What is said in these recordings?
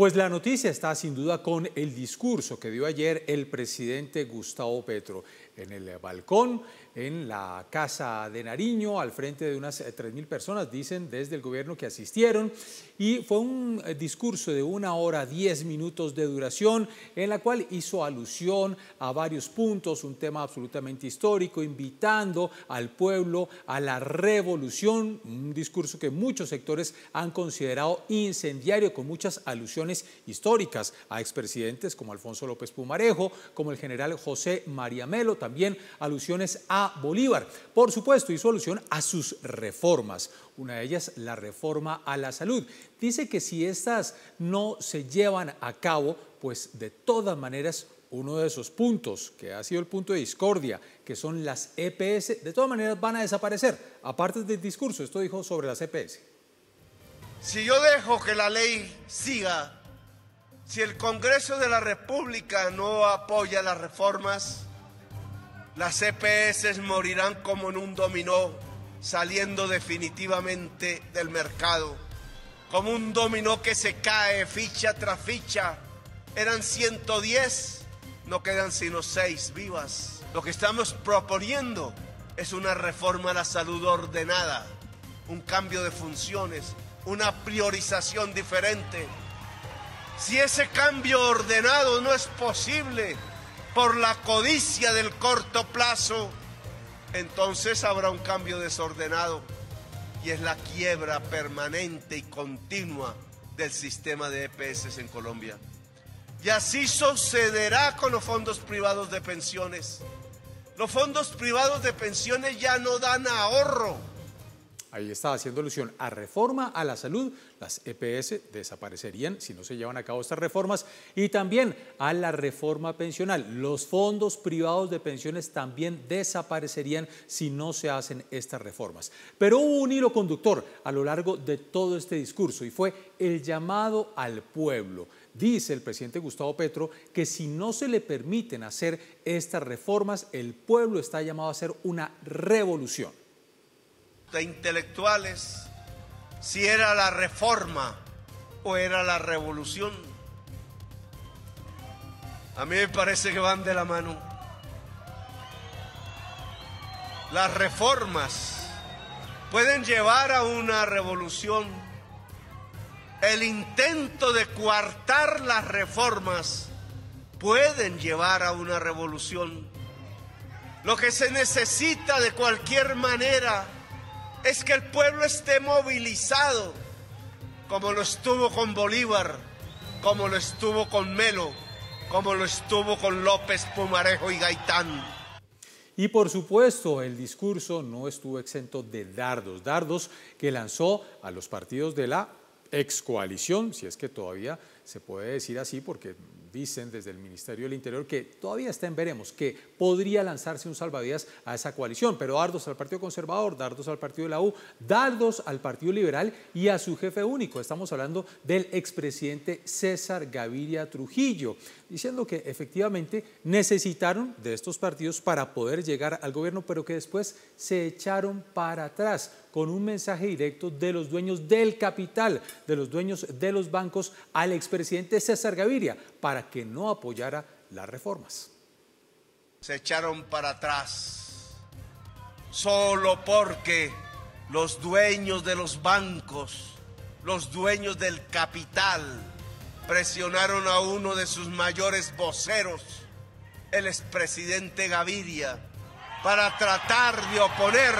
Pues la noticia está sin duda con el discurso que dio ayer el presidente Gustavo Petro en el balcón en la Casa de Nariño, al frente de unas 3.000 eh, personas, dicen desde el gobierno que asistieron. Y fue un eh, discurso de una hora 10 minutos de duración, en la cual hizo alusión a varios puntos, un tema absolutamente histórico, invitando al pueblo a la revolución, un discurso que muchos sectores han considerado incendiario, con muchas alusiones históricas a expresidentes como Alfonso López Pumarejo, como el general José María Melo, también alusiones a Bolívar. Por supuesto, y solución a sus reformas. Una de ellas, la reforma a la salud. Dice que si estas no se llevan a cabo, pues de todas maneras uno de esos puntos que ha sido el punto de discordia, que son las EPS, de todas maneras van a desaparecer, aparte del discurso, esto dijo sobre las EPS. Si yo dejo que la ley siga, si el Congreso de la República no apoya las reformas, las EPS morirán como en un dominó, saliendo definitivamente del mercado. Como un dominó que se cae ficha tras ficha. Eran 110, no quedan sino 6 vivas. Lo que estamos proponiendo es una reforma a la salud ordenada, un cambio de funciones, una priorización diferente. Si ese cambio ordenado no es posible, por la codicia del corto plazo, entonces habrá un cambio desordenado y es la quiebra permanente y continua del sistema de EPS en Colombia. Y así sucederá con los fondos privados de pensiones. Los fondos privados de pensiones ya no dan ahorro ahí estaba haciendo alusión a reforma a la salud, las EPS desaparecerían si no se llevan a cabo estas reformas y también a la reforma pensional. Los fondos privados de pensiones también desaparecerían si no se hacen estas reformas. Pero hubo un hilo conductor a lo largo de todo este discurso y fue el llamado al pueblo. Dice el presidente Gustavo Petro que si no se le permiten hacer estas reformas, el pueblo está llamado a hacer una revolución intelectuales si era la reforma o era la revolución. A mí me parece que van de la mano. Las reformas pueden llevar a una revolución. El intento de coartar las reformas pueden llevar a una revolución. Lo que se necesita de cualquier manera es que el pueblo esté movilizado, como lo estuvo con Bolívar, como lo estuvo con Melo, como lo estuvo con López Pumarejo y Gaitán. Y por supuesto, el discurso no estuvo exento de dardos, dardos que lanzó a los partidos de la excoalición, si es que todavía se puede decir así porque dicen desde el Ministerio del Interior que todavía está en veremos, que podría lanzarse un salvavidas a esa coalición, pero dardos al Partido Conservador, dardos al Partido de la U, dardos al Partido Liberal y a su jefe único. Estamos hablando del expresidente César Gaviria Trujillo, diciendo que efectivamente necesitaron de estos partidos para poder llegar al gobierno, pero que después se echaron para atrás con un mensaje directo de los dueños del capital, de los dueños de los bancos al expresidente presidente César Gaviria para que no apoyara las reformas. Se echaron para atrás solo porque los dueños de los bancos, los dueños del capital, presionaron a uno de sus mayores voceros, el expresidente Gaviria, para tratar de oponer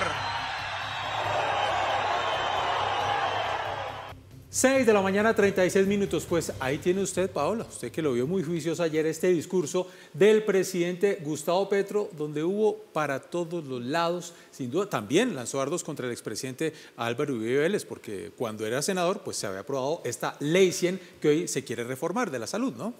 6 de la mañana, 36 minutos. Pues ahí tiene usted, Paola, usted que lo vio muy juicioso ayer, este discurso del presidente Gustavo Petro, donde hubo para todos los lados, sin duda, también lanzó ardos contra el expresidente Álvaro Uribe Vélez, porque cuando era senador, pues se había aprobado esta ley 100 que hoy se quiere reformar de la salud, ¿no?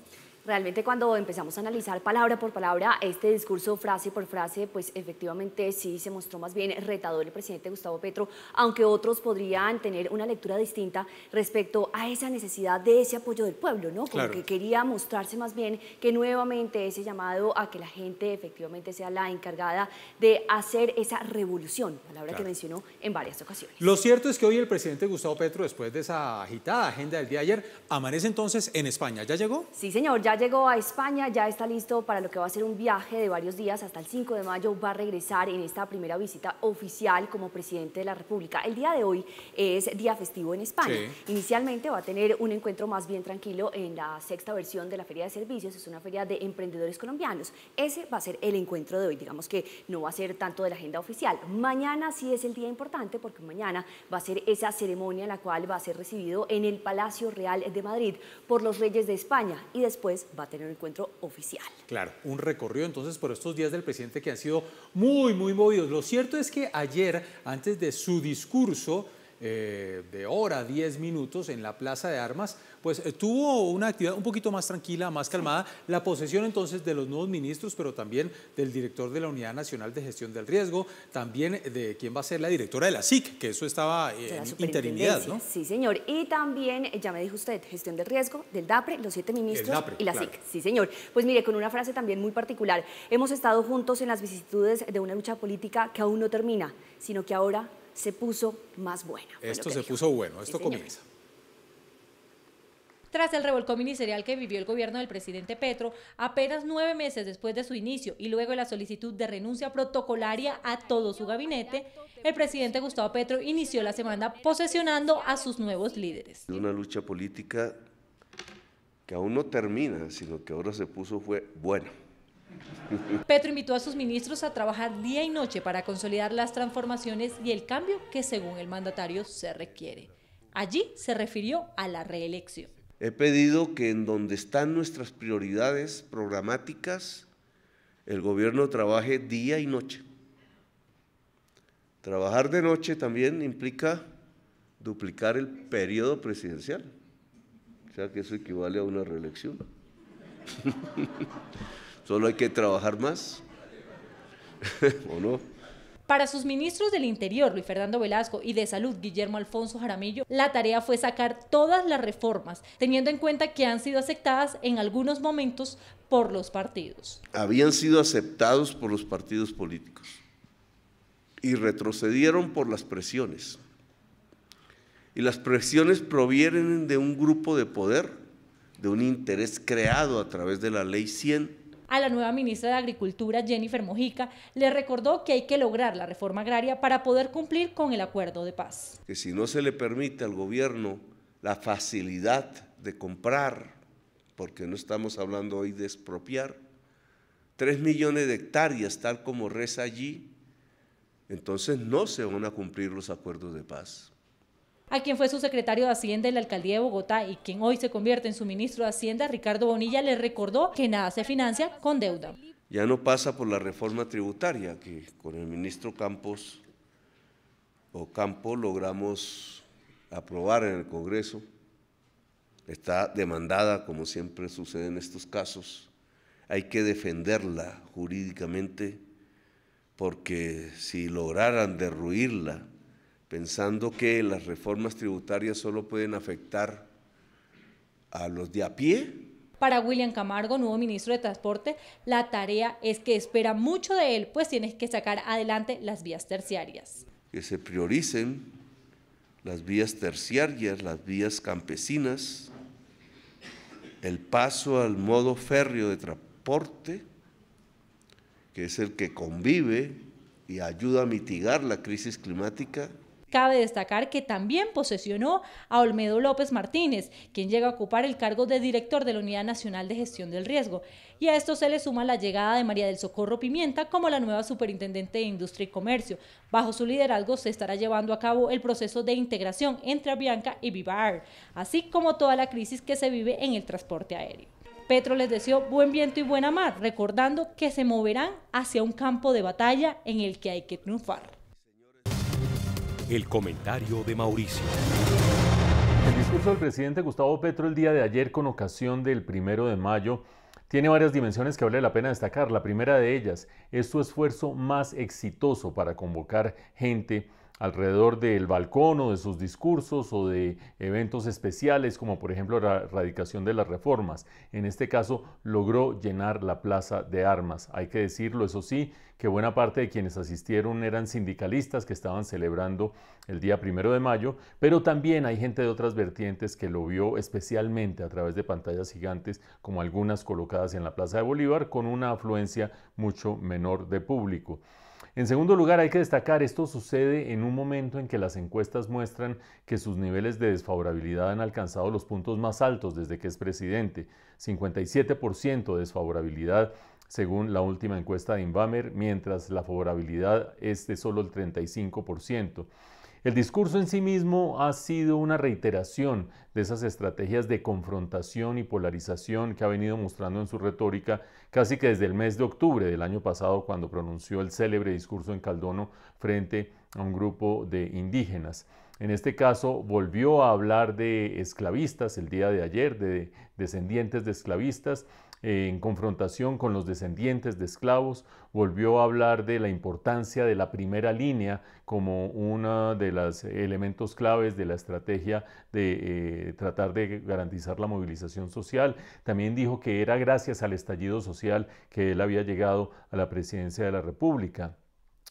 Realmente cuando empezamos a analizar palabra por palabra este discurso, frase por frase, pues efectivamente sí se mostró más bien retador el presidente Gustavo Petro, aunque otros podrían tener una lectura distinta respecto a esa necesidad de ese apoyo del pueblo, ¿no? Como que quería mostrarse más bien que nuevamente ese llamado a que la gente efectivamente sea la encargada de hacer esa revolución, palabra que mencionó en varias ocasiones. Lo cierto es que hoy el presidente Gustavo Petro, después de esa agitada agenda del día ayer, amanece entonces en España. ¿Ya llegó? Sí, señor, ya llegó a España, ya está listo para lo que va a ser un viaje de varios días. Hasta el 5 de mayo va a regresar en esta primera visita oficial como presidente de la República. El día de hoy es día festivo en España. Inicialmente va a tener un encuentro más bien tranquilo en la sexta versión de la Feria de Servicios. Es una feria de emprendedores colombianos. Ese va a ser el encuentro de hoy. Digamos que no va a ser tanto de la agenda oficial. Mañana sí es el día importante porque mañana va a ser esa ceremonia en la cual va a ser recibido en el Palacio Real de Madrid por los reyes de España y después va a tener un encuentro oficial. Claro, un recorrido entonces por estos días del presidente que han sido muy, muy movidos. Lo cierto es que ayer, antes de su discurso eh, de hora, 10 minutos en la Plaza de Armas, pues eh, tuvo una actividad un poquito más tranquila, más calmada, la posesión entonces de los nuevos ministros, pero también del director de la Unidad Nacional de Gestión del Riesgo, también de quién va a ser la directora de la SIC, que eso estaba eh, en interinidad, ¿no? Sí, señor. Y también, eh, ya me dijo usted, gestión del riesgo, del DAPRE, los siete ministros y la SIC. Sí, señor. Pues mire, con una frase también muy particular, hemos estado juntos en las vicisitudes de una lucha política que aún no termina, sino que ahora se puso más buena. Esto se puso bueno, esto comienza. Tras el revolcón ministerial que vivió el gobierno del presidente Petro, apenas nueve meses después de su inicio y luego de la solicitud de renuncia protocolaria a todo su gabinete, el presidente Gustavo Petro inició la semana posesionando a sus nuevos líderes. Una lucha política que aún no termina, sino que ahora se puso fue bueno. Petro invitó a sus ministros a trabajar día y noche para consolidar las transformaciones y el cambio que según el mandatario se requiere. Allí se refirió a la reelección. He pedido que en donde están nuestras prioridades programáticas, el gobierno trabaje día y noche. Trabajar de noche también implica duplicar el periodo presidencial. O sea que eso equivale a una reelección. Solo hay que trabajar más. ¿O no? Para sus ministros del Interior, Luis Fernando Velasco, y de Salud, Guillermo Alfonso Jaramillo, la tarea fue sacar todas las reformas, teniendo en cuenta que han sido aceptadas en algunos momentos por los partidos. Habían sido aceptados por los partidos políticos y retrocedieron por las presiones. Y las presiones provienen de un grupo de poder, de un interés creado a través de la Ley 100 a la nueva ministra de Agricultura, Jennifer Mojica, le recordó que hay que lograr la reforma agraria para poder cumplir con el acuerdo de paz. Que si no se le permite al gobierno la facilidad de comprar, porque no estamos hablando hoy de expropiar, tres millones de hectáreas, tal como reza allí, entonces no se van a cumplir los acuerdos de paz a quien fue su secretario de Hacienda en la alcaldía de Bogotá y quien hoy se convierte en su ministro de Hacienda, Ricardo Bonilla, le recordó que nada se financia con deuda. Ya no pasa por la reforma tributaria, que con el ministro Campos o Campo logramos aprobar en el Congreso. Está demandada, como siempre sucede en estos casos. Hay que defenderla jurídicamente porque si lograran derruirla, pensando que las reformas tributarias solo pueden afectar a los de a pie. Para William Camargo, nuevo ministro de Transporte, la tarea es que espera mucho de él, pues tiene que sacar adelante las vías terciarias. Que se prioricen las vías terciarias, las vías campesinas, el paso al modo férreo de transporte, que es el que convive y ayuda a mitigar la crisis climática Cabe destacar que también posesionó a Olmedo López Martínez, quien llega a ocupar el cargo de director de la Unidad Nacional de Gestión del Riesgo. Y a esto se le suma la llegada de María del Socorro Pimienta como la nueva superintendente de Industria y Comercio. Bajo su liderazgo se estará llevando a cabo el proceso de integración entre Avianca y Viva así como toda la crisis que se vive en el transporte aéreo. Petro les deseó buen viento y buena mar, recordando que se moverán hacia un campo de batalla en el que hay que triunfar. El comentario de Mauricio. El discurso del presidente Gustavo Petro el día de ayer con ocasión del primero de mayo tiene varias dimensiones que vale la pena destacar. La primera de ellas es su esfuerzo más exitoso para convocar gente alrededor del balcón o de sus discursos o de eventos especiales como por ejemplo la erradicación de las reformas. En este caso logró llenar la plaza de armas. Hay que decirlo, eso sí, que buena parte de quienes asistieron eran sindicalistas que estaban celebrando el día primero de mayo, pero también hay gente de otras vertientes que lo vio especialmente a través de pantallas gigantes como algunas colocadas en la Plaza de Bolívar con una afluencia mucho menor de público. En segundo lugar, hay que destacar, esto sucede en un momento en que las encuestas muestran que sus niveles de desfavorabilidad han alcanzado los puntos más altos desde que es presidente, 57% de desfavorabilidad según la última encuesta de Invamer, mientras la favorabilidad es de solo el 35%. El discurso en sí mismo ha sido una reiteración de esas estrategias de confrontación y polarización que ha venido mostrando en su retórica casi que desde el mes de octubre del año pasado cuando pronunció el célebre discurso en Caldono frente a un grupo de indígenas. En este caso volvió a hablar de esclavistas el día de ayer, de descendientes de esclavistas en confrontación con los descendientes de esclavos, volvió a hablar de la importancia de la primera línea como uno de los elementos claves de la estrategia de eh, tratar de garantizar la movilización social. También dijo que era gracias al estallido social que él había llegado a la presidencia de la República.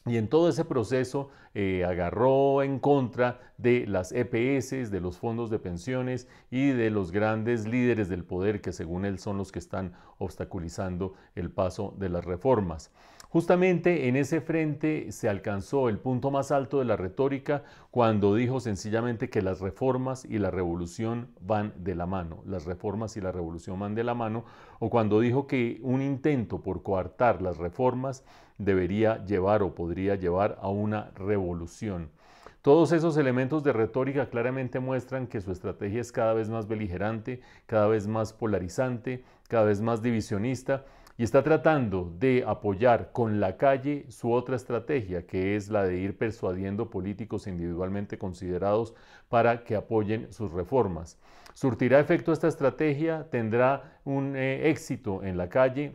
Y en todo ese proceso eh, agarró en contra de las EPS, de los fondos de pensiones y de los grandes líderes del poder que según él son los que están obstaculizando el paso de las reformas. Justamente en ese frente se alcanzó el punto más alto de la retórica cuando dijo sencillamente que las reformas y la revolución van de la mano. Las reformas y la revolución van de la mano o cuando dijo que un intento por coartar las reformas debería llevar o podría llevar a una revolución. Todos esos elementos de retórica claramente muestran que su estrategia es cada vez más beligerante, cada vez más polarizante, cada vez más divisionista y está tratando de apoyar con la calle su otra estrategia, que es la de ir persuadiendo políticos individualmente considerados para que apoyen sus reformas. ¿Surtirá efecto esta estrategia? ¿Tendrá un eh, éxito en la calle?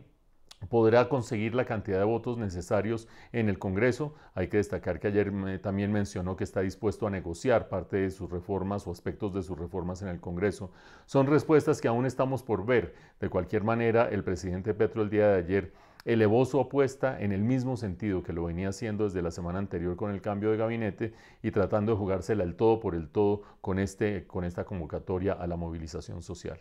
podrá conseguir la cantidad de votos necesarios en el Congreso. Hay que destacar que ayer también mencionó que está dispuesto a negociar parte de sus reformas o aspectos de sus reformas en el Congreso. Son respuestas que aún estamos por ver. De cualquier manera, el presidente Petro el día de ayer elevó su apuesta en el mismo sentido que lo venía haciendo desde la semana anterior con el cambio de gabinete y tratando de jugársela el todo por el todo con, este, con esta convocatoria a la movilización social.